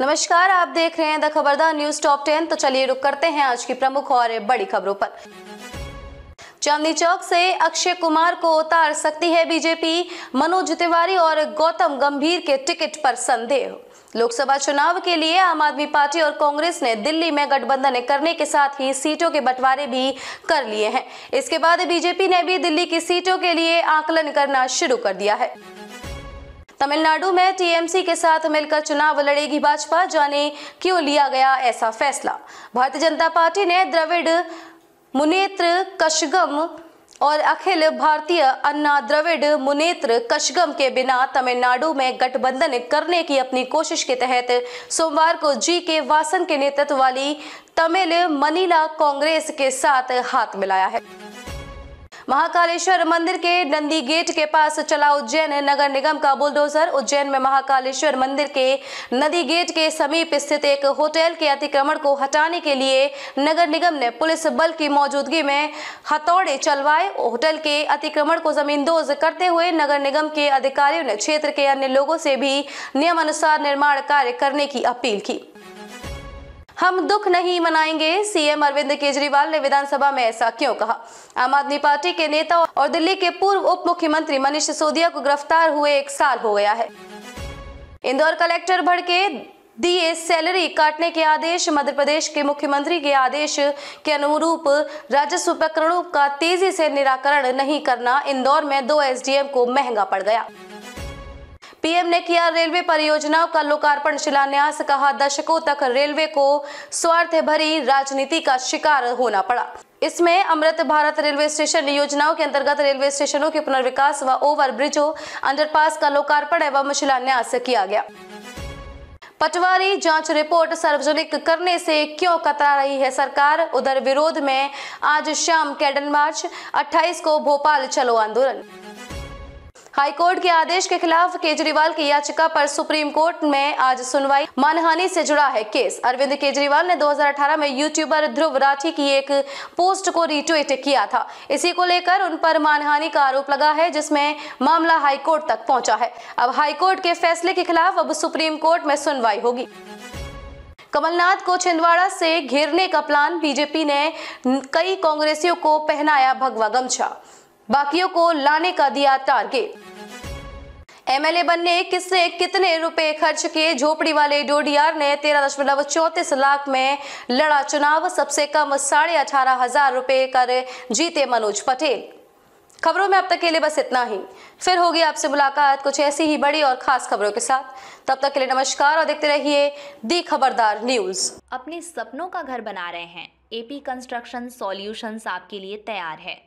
नमस्कार आप देख रहे हैं द खबरदार न्यूज टॉप टेन तो चलिए रुक करते हैं आज की प्रमुख और बड़ी खबरों पर चांदनी चौक से अक्षय कुमार को उतार सकती है बीजेपी मनोज तिवारी और गौतम गंभीर के टिकट पर संदेह लोकसभा चुनाव के लिए आम आदमी पार्टी और कांग्रेस ने दिल्ली में गठबंधन करने के साथ ही सीटों के बंटवारे भी कर लिए हैं इसके बाद बीजेपी ने भी दिल्ली की सीटों के लिए आकलन करना शुरू कर दिया है तमिलनाडु में टीएमसी के साथ मिलकर चुनाव लड़ेगी भाजपा जाने क्यों लिया गया ऐसा फैसला भारतीय जनता पार्टी ने द्रविड़ मुनेत्र कशगम और अखिल भारतीय अन्ना द्रविड़ मुनेत्र कशगम के बिना तमिलनाडु में गठबंधन करने की अपनी कोशिश के तहत सोमवार को जी के वासन के नेतृत्व वाली तमिल मनीला कांग्रेस के साथ हाथ मिलाया है महाकालेश्वर मंदिर के नंदी गेट के पास चला उज्जैन नगर निगम का बुलडोजर उज्जैन में महाकालेश्वर मंदिर के नदी गेट के समीप स्थित एक होटल के अतिक्रमण को हटाने के लिए नगर निगम ने पुलिस बल की मौजूदगी में हथौड़े चलवाए होटल के अतिक्रमण को जमींदोज करते हुए नगर निगम के अधिकारियों ने क्षेत्र के अन्य लोगों से भी नियमानुसार निर्माण कार्य करने की अपील की हम दुख नहीं मनाएंगे सीएम अरविंद केजरीवाल ने विधानसभा में ऐसा क्यों कहा आम आदमी पार्टी के नेता और दिल्ली के पूर्व उप मुख्यमंत्री मनीष सिसोदिया को गिरफ्तार हुए एक साल हो गया है इंदौर कलेक्टर भड़के दिए सैलरी काटने के आदेश मध्य प्रदेश के मुख्यमंत्री के आदेश के अनुरूप राजस्व प्रकरणों का तेजी से निराकरण नहीं करना इंदौर में दो एसडीएम को महंगा पड़ गया पीएम ने किया रेलवे परियोजनाओं का लोकार्पण शिलान्यास कहा दशकों तक रेलवे को स्वार्थ भरी राजनीति का शिकार होना पड़ा इसमें अमृत भारत रेलवे स्टेशन योजनाओं के अंतर्गत रेलवे स्टेशनों के पुनर्विकास व ओवर ब्रिजों अंडरपास का लोकार्पण एवं शिलान्यास किया गया पटवारी जांच रिपोर्ट सार्वजनिक करने से क्यों कतरा रही है सरकार उधर विरोध में आज शाम कैडन मार्च 28 को भोपाल चलो आंदोलन हाईकोर्ट के आदेश के खिलाफ केजरीवाल की याचिका पर सुप्रीम कोर्ट में आज सुनवाई मानहानि से जुड़ा है केस अरविंद केजरीवाल ने 2018 में यूट्यूबर ध्रुव राठी की एक पोस्ट को रिट्वीट किया था इसी को लेकर उन पर मानहानि का आरोप लगा है जिसमें मामला हाईकोर्ट तक पहुंचा है अब हाईकोर्ट के फैसले के खिलाफ अब सुप्रीम कोर्ट में सुनवाई होगी कमलनाथ को छिंदवाड़ा से घेरने का प्लान बीजेपी ने कई कांग्रेसियों को पहनाया भगवा गमछा बाकियों को लाने का दिया टारगेट एमएलए बनने किसने कितने रुपए खर्च किए झोपड़ी वाले डोडियार ने तेरह दशमलव चौतीस लाख में लड़ा चुनाव सबसे कम साढ़े अठारह हजार रुपए कर जीते मनोज पटेल खबरों में अब तक के लिए बस इतना ही फिर होगी आपसे मुलाकात कुछ ऐसी ही बड़ी और खास खबरों के साथ तब तक के लिए नमस्कार और देखते रहिए दी खबरदार न्यूज अपने सपनों का घर बना रहे हैं एपी कंस्ट्रक्शन सॉल्यूशंस आपके लिए तैयार है